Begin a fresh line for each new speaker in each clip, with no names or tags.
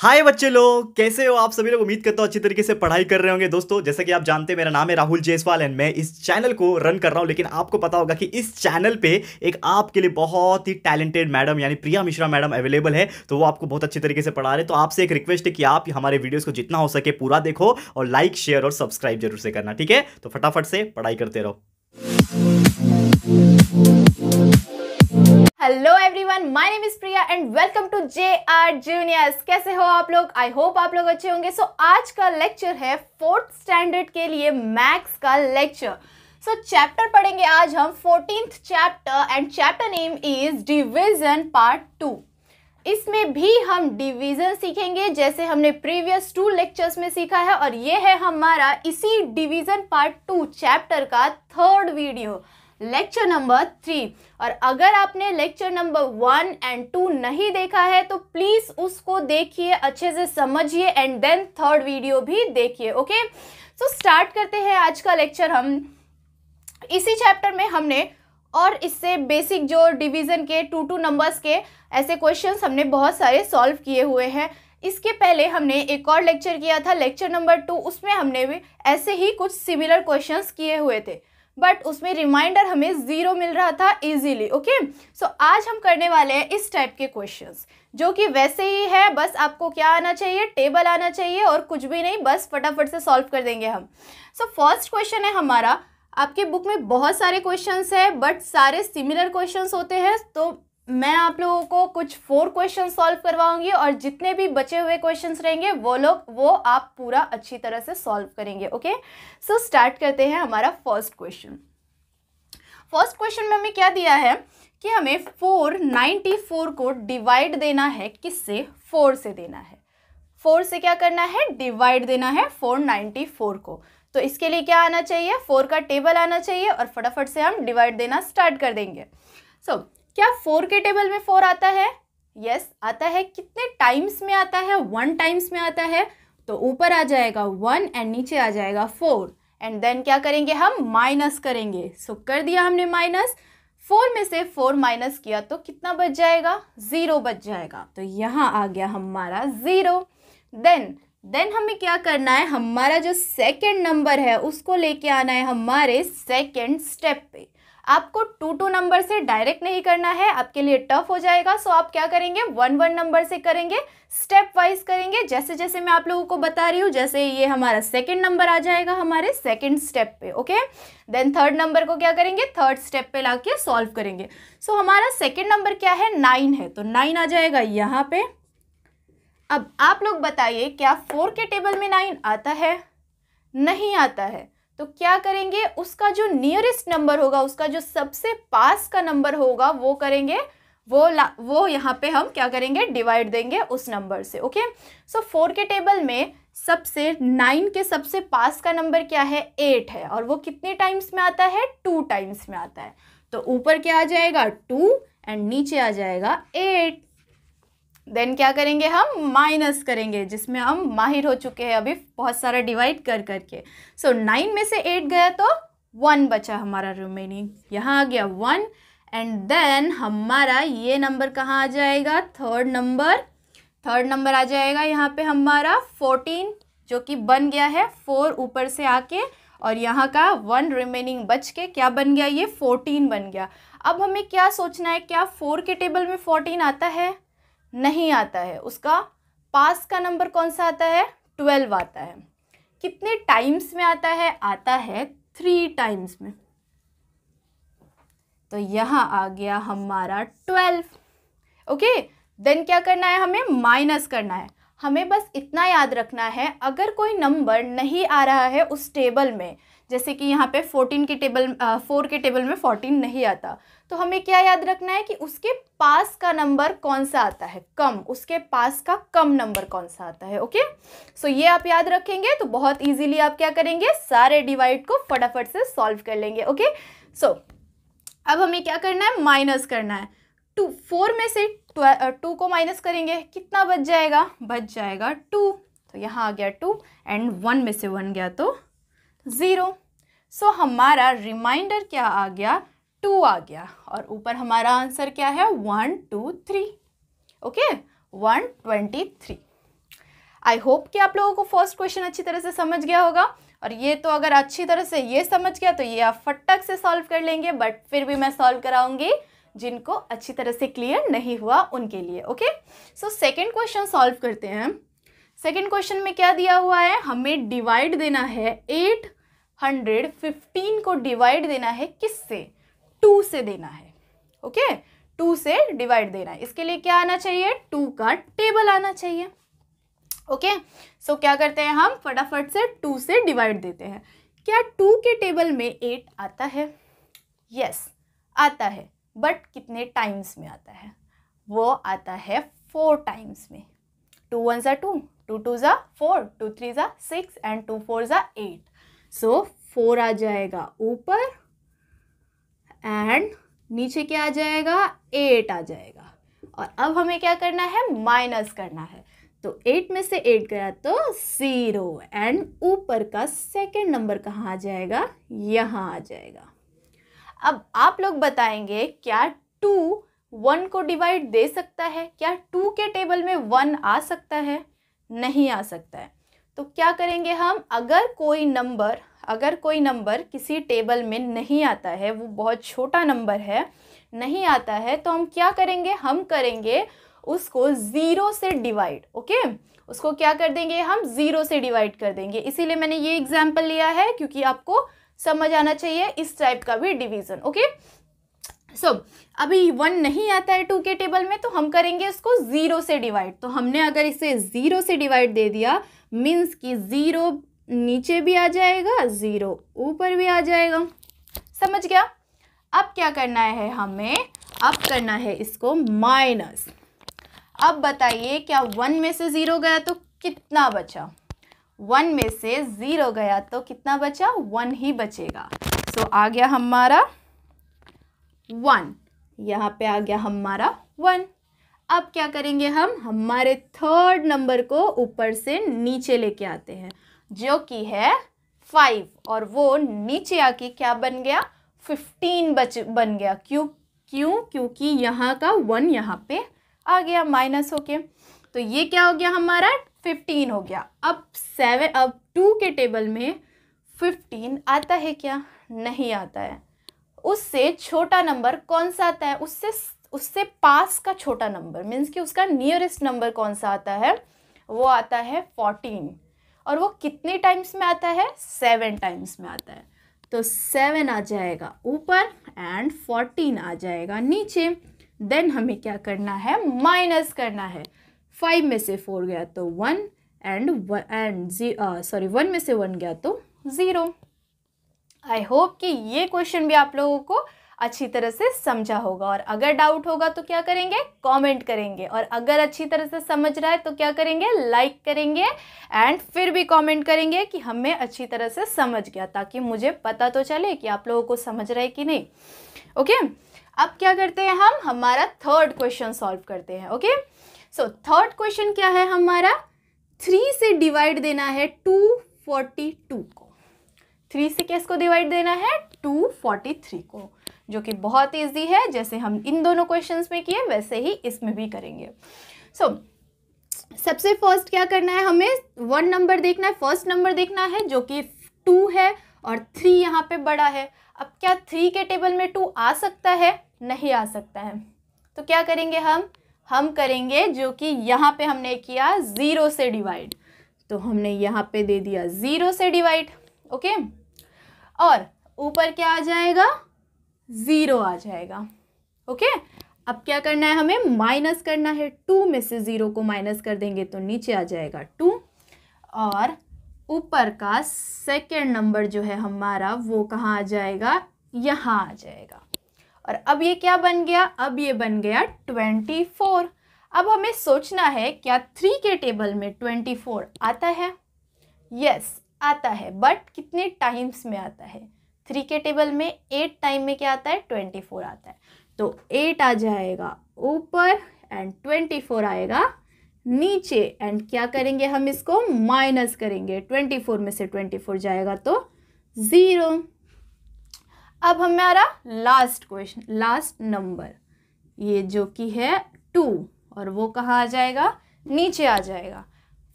हाय बच्चे लोग कैसे हो आप सभी लोग उम्मीद करता हूँ अच्छी तरीके से पढ़ाई कर रहे होंगे दोस्तों जैसे कि आप जानते हैं मेरा नाम है राहुल जयसवाल एंड मैं इस चैनल को रन कर रहा हूँ लेकिन आपको पता होगा कि इस चैनल पे एक आपके लिए बहुत ही टैलेंटेड मैडम यानी प्रिया मिश्रा मैडम अवेलेबल है तो वो आपको बहुत अच्छी तरीके से पढ़ा रहे तो आपसे एक रिक्वेस्ट है कि आप हमारे वीडियोज़ को जितना हो सके पूरा देखो और लाइक शेयर और सब्सक्राइब जरूर से करना ठीक है तो फटाफट से पढ़ाई करते रहो hello everyone my name is Priya and welcome to J R juniors कैसे हो आप लोग आई होप आप लोग अच्छे होंगे सो so, आज का लेक्चर है फोर्थ स्टैंडर्ड के लिए मैथ्स का लेक्चर सो चैप्टर पढ़ेंगे आज हम fourteen chapter and chapter name is division part two इसमें भी हम डिवीजन सीखेंगे जैसे हमने प्रीवियस टू लेक्चर्स में सीखा है और ये है हमारा इसी डिवीजन पार्ट टू चैप्टर का third video lecture number three और अगर आपने lecture number one and two नहीं देखा है तो प्लीज़ उसको देखिए अच्छे से समझिए एंड देन थर्ड वीडियो भी देखिए ओके सो स्टार्ट करते हैं आज का लेक्चर हम इसी चैप्टर में हमने और इससे बेसिक जो डिवीज़न के टू टू नंबर्स के ऐसे क्वेश्चंस हमने बहुत सारे सॉल्व किए हुए हैं इसके पहले हमने एक और लेक्चर किया था लेक्चर नंबर टू उसमें हमने भी ऐसे ही कुछ सिमिलर क्वेश्चंस किए हुए थे बट उसमें रिमाइंडर हमें ज़ीरो मिल रहा था इजीली ओके सो आज हम करने वाले हैं इस टाइप के क्वेश्चंस जो कि वैसे ही है बस आपको क्या आना चाहिए टेबल आना चाहिए और कुछ भी नहीं बस फटाफट से सॉल्व कर देंगे हम सो फर्स्ट क्वेश्चन है हमारा आपके बुक में बहुत सारे क्वेश्चंस है बट सारे सिमिलर क्वेश्चंस होते हैं तो मैं आप लोगों को कुछ फोर क्वेश्चन सॉल्व करवाऊंगी और जितने भी बचे हुए क्वेश्चन रहेंगे वो लोग वो आप पूरा अच्छी तरह से सॉल्व करेंगे ओके सो स्टार्ट करते हैं हमारा फर्स्ट क्वेश्चन फर्स्ट क्वेश्चन में हमें क्या दिया है कि हमें फोर नाइन्टी फोर को डिवाइड देना है किससे फोर से देना है फोर से क्या करना है डिवाइड देना है फोर नाइन्टी फोर को तो इसके लिए क्या आना चाहिए फोर का टेबल आना चाहिए और फटाफट से हम डिवाइड देना स्टार्ट कर देंगे सो so, क्या फोर के टेबल में फोर आता है यस yes, आता है कितने टाइम्स में आता है वन टाइम्स में आता है तो ऊपर आ जाएगा वन एंड नीचे आ जाएगा फोर एंड देन क्या करेंगे हम माइनस करेंगे सो so, कर दिया हमने माइनस फोर में से फोर माइनस किया तो कितना बच जाएगा ज़ीरो बच जाएगा तो यहाँ आ गया हमारा ज़ीरो देन देन हमें क्या करना है हमारा जो सेकेंड नंबर है उसको लेके आना है हमारे सेकेंड स्टेप पे आपको टू टू नंबर से डायरेक्ट नहीं करना है आपके लिए टफ हो जाएगा सो आप क्या करेंगे वन वन नंबर से करेंगे स्टेप वाइज करेंगे जैसे जैसे मैं आप लोगों को बता रही हूँ जैसे ये हमारा सेकेंड नंबर आ जाएगा हमारे सेकेंड स्टेप पे ओके देन थर्ड नंबर को क्या करेंगे थर्ड स्टेप पे ला के सॉल्व करेंगे सो so, हमारा सेकेंड नंबर क्या है नाइन है तो नाइन आ जाएगा यहाँ पे अब आप लोग बताइए क्या फोर के टेबल में नाइन आता है नहीं आता है तो क्या करेंगे उसका जो नियरेस्ट नंबर होगा उसका जो सबसे पास का नंबर होगा वो करेंगे वो ला, वो यहाँ पे हम क्या करेंगे डिवाइड देंगे उस नंबर से ओके सो फोर के टेबल में सबसे नाइन के सबसे पास का नंबर क्या है एट है और वो कितने टाइम्स में आता है टू टाइम्स में आता है तो ऊपर क्या आ जाएगा टू एंड नीचे आ जाएगा एट देन क्या करेंगे हम माइनस करेंगे जिसमें हम माहिर हो चुके हैं अभी बहुत सारा डिवाइड कर करके सो so, नाइन में से एट गया तो वन बचा हमारा रिमेनिंग यहाँ आ गया वन एंड देन हमारा ये नंबर कहाँ आ जाएगा थर्ड नंबर थर्ड नंबर आ जाएगा यहाँ पे हमारा फोर्टीन जो कि बन गया है फोर ऊपर से आके और यहाँ का वन रिमेनिंग बच के क्या बन गया ये फोर्टीन बन गया अब हमें क्या सोचना है क्या फोर के टेबल में फोर्टीन आता है नहीं आता है उसका पास का नंबर कौन सा आता है ट्वेल्व आता है कितने टाइम्स में आता है आता है थ्री टाइम्स में तो यहाँ आ गया हमारा ट्वेल्व ओके देन क्या करना है हमें माइनस करना है हमें बस इतना याद रखना है अगर कोई नंबर नहीं आ रहा है उस टेबल में जैसे कि यहाँ पे फोर्टीन के टेबल फोर के टेबल में फोर्टीन नहीं आता तो हमें क्या याद रखना है कि उसके पास का नंबर कौन सा आता है कम उसके पास का कम नंबर कौन सा आता है ओके सो so, ये आप याद रखेंगे तो बहुत इजीली आप क्या करेंगे सारे डिवाइड को फटाफट से सॉल्व कर लेंगे ओके सो so, अब हमें क्या करना है माइनस करना है टू फोर में से टू को माइनस करेंगे कितना बच जाएगा बच जाएगा टू तो यहाँ आ गया टू एंड वन में से वन गया तो ज़ीरो सो so, हमारा रिमाइंडर क्या आ गया टू आ गया और ऊपर हमारा आंसर क्या है one two three okay one twenty three I hope कि आप लोगों को फर्स्ट क्वेश्चन अच्छी तरह से समझ गया होगा और ये तो अगर अच्छी तरह से ये समझ गया तो ये आप फटक से सॉल्व कर लेंगे बट फिर भी मैं सॉल्व कराऊंगी जिनको अच्छी तरह से क्लियर नहीं हुआ उनके लिए okay so second question solve करते हैं सेकेंड क्वेश्चन में क्या दिया हुआ है हमें डिवाइड देना है एट हंड्रेड फिफ्टीन को डिवाइड देना है किससे टू से देना है ओके टू से डिवाइड देना है इसके लिए क्या आना चाहिए टू का टेबल आना चाहिए ओके सो क्या करते हैं हम फटाफट से टू से डिवाइड देते हैं क्या टू के टेबल में एट आता है यस yes, आता है बट कितने टाइम्स में आता है वो आता है फोर टाइम्स में टू वन ज़ा टू टू टू ज़ा फोर टू थ्री ज़ा सिक्स एंड टू फोर ज़ा एट सो फोर आ जाएगा ऊपर एंड नीचे क्या आ जाएगा एट आ जाएगा और अब हमें क्या करना है माइनस करना है तो एट में से एट गया तो ज़ीरो एंड ऊपर का सेकंड नंबर कहाँ आ जाएगा यहाँ आ जाएगा अब आप लोग बताएंगे क्या टू वन को डिवाइड दे सकता है क्या टू के टेबल में वन आ सकता है नहीं आ सकता है तो क्या करेंगे हम अगर कोई नंबर अगर कोई नंबर किसी टेबल में नहीं आता है वो बहुत छोटा नंबर है नहीं आता है तो हम क्या करेंगे हम करेंगे उसको ज़ीरो से डिवाइड ओके उसको क्या कर देंगे हम ज़ीरो से डिवाइड कर देंगे इसीलिए मैंने ये एग्जाम्पल लिया है क्योंकि आपको समझ आना चाहिए इस टाइप का भी डिवीज़न ओके सो so, अभी वन नहीं आता है टू के टेबल में तो हम करेंगे इसको ज़ीरो से डिवाइड तो हमने अगर इसे ज़ीरो से डिवाइड दे दिया मीन्स कि ज़ीरो नीचे भी आ जाएगा ज़ीरो ऊपर भी आ जाएगा समझ गया अब क्या करना है हमें अब करना है इसको माइनस अब बताइए क्या वन में से ज़ीरो गया तो कितना बचा वन में से ज़ीरो गया तो कितना बचा वन ही बचेगा सो so, आ गया हमारा वन यहाँ पे आ गया हमारा वन अब क्या करेंगे हम हमारे थर्ड नंबर को ऊपर से नीचे लेके आते हैं जो कि है फाइव और वो नीचे आके क्या बन गया फिफ्टीन बच बन गया क्यों क्यों क्योंकि यहाँ का वन यहाँ पे आ गया माइनस होके तो ये क्या हो गया हमारा फिफ्टीन हो गया अब सेवन अब टू के टेबल में फिफ्टीन आता है क्या नहीं आता है उससे छोटा नंबर कौन सा आता है उससे उससे पास का छोटा नंबर मीन्स कि उसका नियरेस्ट नंबर कौन सा आता है वो आता है फोर्टीन और वो कितने टाइम्स में आता है सेवन टाइम्स में आता है तो सेवन आ जाएगा ऊपर एंड फोर्टीन आ जाएगा नीचे देन हमें क्या करना है माइनस करना है फाइव में से फोर गया तो one and and sorry one में से वन गया तो ज़ीरो आई होप कि ये क्वेश्चन भी आप लोगों को अच्छी तरह से समझा होगा और अगर डाउट होगा तो क्या करेंगे कमेंट करेंगे और अगर अच्छी तरह से समझ रहा है तो क्या करेंगे लाइक करेंगे एंड फिर भी कमेंट करेंगे कि हमें अच्छी तरह से समझ गया ताकि मुझे पता तो चले कि आप लोगों को समझ रहा है कि नहीं ओके okay? अब क्या करते हैं हम हमारा थर्ड क्वेश्चन सॉल्व करते हैं ओके सो थर्ड क्वेश्चन क्या है हमारा थ्री से डिवाइड देना है टू फोर्टी टू को थ्री से किसको डिवाइड देना है टू फोर्टी थ्री को जो कि बहुत ईजी है जैसे हम इन दोनों क्वेश्चन में किए वैसे ही इसमें भी करेंगे सो so, सबसे फर्स्ट क्या करना है हमें वन नंबर देखना है फर्स्ट नंबर देखना है जो कि टू है और थ्री यहाँ पे बड़ा है अब क्या थ्री के टेबल में टू आ सकता है नहीं आ सकता है तो क्या करेंगे हम हम करेंगे जो कि यहाँ पे हमने किया ज़ीरो से डिवाइड तो हमने यहाँ पे दे दिया ज़ीरो से डिवाइड ओके और ऊपर क्या आ जाएगा ज़ीरो आ जाएगा ओके अब क्या करना है हमें माइनस करना है टू में से ज़ीरो को माइनस कर देंगे तो नीचे आ जाएगा टू और ऊपर का सेकेंड नंबर जो है हमारा वो कहाँ आ जाएगा यहाँ आ जाएगा और अब ये क्या बन गया अब ये बन गया ट्वेंटी फोर अब हमें सोचना है क्या थ्री के टेबल में ट्वेंटी फोर आता है यस yes, आता है बट कितने टाइम्स में आता है थ्री के टेबल में एट टाइम में क्या आता है ट्वेंटी फोर आता है तो एट आ जाएगा ऊपर एंड ट्वेंटी फोर आएगा नीचे एंड क्या करेंगे हम इसको माइनस करेंगे ट्वेंटी फोर में से ट्वेंटी फोर जाएगा तो ज़ीरो अब हमारा लास्ट क्वेश्चन लास्ट नंबर ये जो कि है टू और वो कहाँ आ जाएगा नीचे आ जाएगा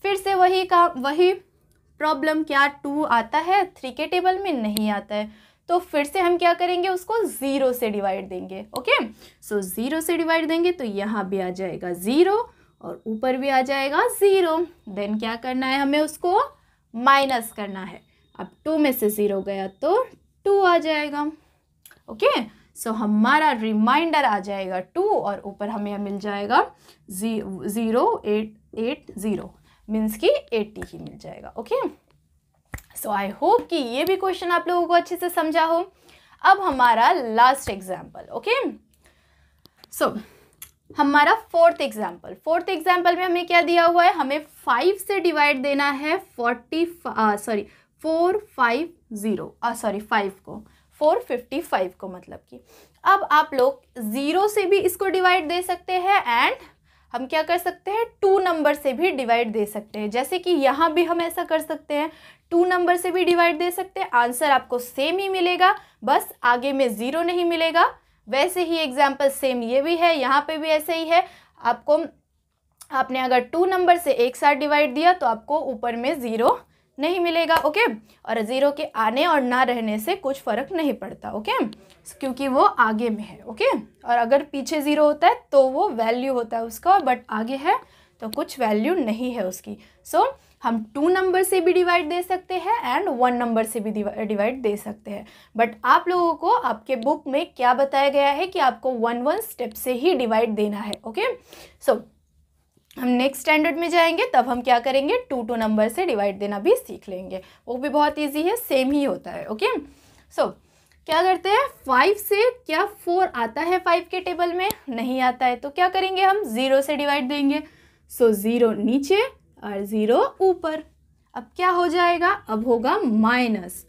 फिर से वही काम वही प्रॉब्लम क्या टू आता है थ्री के टेबल में नहीं आता है तो फिर से हम क्या करेंगे उसको ज़ीरो से डिवाइड देंगे ओके सो ज़ीरो से डिवाइड देंगे तो यहाँ भी आ जाएगा ज़ीरो और ऊपर भी आ जाएगा ज़ीरो देन क्या करना है हमें उसको माइनस करना है अब टू में से ज़ीरो गया तो टू आ जाएगा ओके सो so, हमारा रिमाइंडर आ जाएगा टू और ऊपर हमें मिल जाएगा जी zero eight eight zero means की एट्टी ही मिल जाएगा ओके सो आई होप कि ये भी क्वेश्चन आप लोगों को अच्छे से समझा हो अब हमारा लास्ट एग्जाम्पल ओके सो हमारा फोर्थ एग्जाम्पल फोर्थ एग्जाम्पल में हमें क्या दिया हुआ है हमें फाइव से डिवाइड देना है forty sorry four five zero sorry five को फोर फिफ्टी फाइव को मतलब कि अब आप लोग ज़ीरो से भी इसको डिवाइड दे सकते हैं एंड हम क्या कर सकते हैं टू नंबर से भी डिवाइड दे सकते हैं जैसे कि यहाँ भी हम ऐसा कर सकते हैं टू नंबर से भी डिवाइड दे सकते हैं आंसर आपको सेम ही मिलेगा बस आगे में ज़ीरो नहीं मिलेगा वैसे ही एग्जाम्पल सेम ये भी है यहाँ पे भी ऐसे ही है आपको आपने अगर टू नंबर से एक साथ डिवाइड दिया तो आपको ऊपर में ज़ीरो नहीं मिलेगा ओके और ज़ीरो के आने और ना रहने से कुछ फ़र्क नहीं पड़ता ओके क्योंकि वो आगे में है ओके और अगर पीछे ज़ीरो होता है तो वो वैल्यू होता है उसका बट आगे है तो कुछ वैल्यू नहीं है उसकी सो so, हम टू नंबर से भी डिवाइड दे सकते हैं एंड वन नंबर से भी डिवाइड दे सकते हैं बट आप लोगों को आपके बुक में क्या बताया गया है कि आपको वन वन स्टेप से ही डिवाइड देना है ओके सो so, हम नेक्स्ट स्टैंडर्ड में जाएंगे तब हम क्या करेंगे टू टू नंबर से डिवाइड देना भी सीख लेंगे वो भी बहुत ईजी है सेम ही होता है ओके okay? सो so, क्या करते हैं फाइव से क्या फोर आता है फाइव के टेबल में नहीं आता है तो क्या करेंगे हम ज़ीरो से डिवाइड देंगे सो so, ज़ीरो नीचे और ज़ीरो ऊपर अब क्या हो जाएगा अब होगा माइनस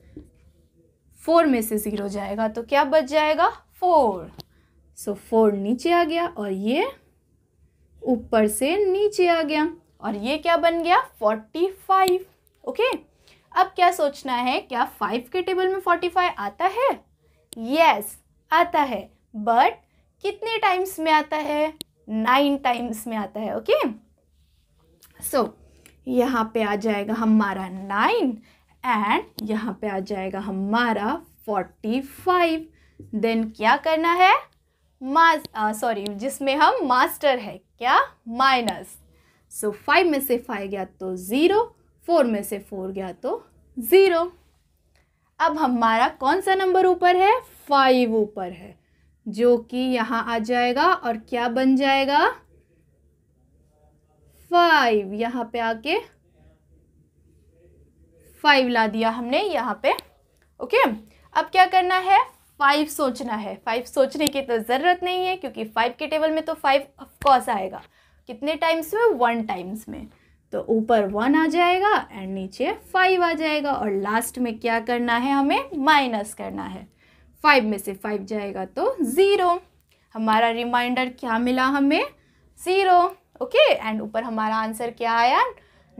फोर में से ज़ीरो जाएगा तो क्या बच जाएगा फोर सो फोर नीचे आ गया और ये ऊपर से नीचे आ गया और ये क्या बन गया फोर्टी फाइव ओके अब क्या सोचना है क्या फाइव के टेबल में फोर्टी फाइव आता है यस yes, आता है बट कितने टाइम्स में आता है नाइन टाइम्स में आता है ओके सो so, यहाँ पे आ जाएगा हमारा नाइन एंड यहाँ पे आ जाएगा हमारा फोर्टी फाइव देन क्या करना है सॉरी जिसमें हम मास्टर है क्या माइनस सो फाइव में से फाइव गया तो ज़ीरो फोर में से फोर गया तो ज़ीरो अब हमारा कौन सा नंबर ऊपर है फाइव ऊपर है जो कि यहाँ आ जाएगा और क्या बन जाएगा फाइव यहाँ पे आके फाइव ला दिया हमने यहाँ पे ओके अब क्या करना है फाइव सोचना है फाइव सोचने की तो ज़रूरत नहीं है क्योंकि फाइव के टेबल में तो फाइव ऑफकोर्स आएगा कितने टाइम्स में वन टाइम्स में तो ऊपर वन आ जाएगा एंड नीचे फाइव आ जाएगा और लास्ट में क्या करना है हमें माइनस करना है फाइव में से फाइव जाएगा तो ज़ीरो हमारा रिमाइंडर क्या मिला हमें ज़ीरो ओके एंड ऊपर हमारा आंसर क्या आया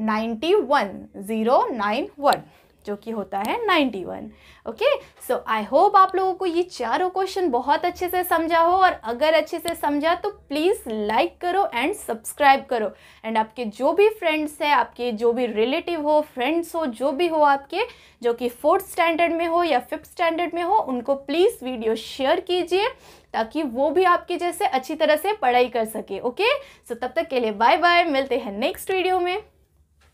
ninety one zero nine one जो कि होता है 91 ओके सो आई होप आप लोगों को ये चारों क्वेश्चन बहुत अच्छे से समझा हो और अगर अच्छे से समझा तो प्लीज़ लाइक करो एंड सब्सक्राइब करो एंड आपके जो भी फ्रेंड्स हैं आपके जो भी रिलेटिव हो फ्रेंड्स हो जो भी हो आपके जो कि फोर्थ स्टैंडर्ड में हो या फिफ्थ स्टैंडर्ड में हो उनको प्लीज़ वीडियो शेयर कीजिए ताकि वो भी आपके जैसे अच्छी तरह से पढ़ाई कर सके ओके सो so, तब तक के लिए बाय बाय मिलते हैं नेक्स्ट वीडियो में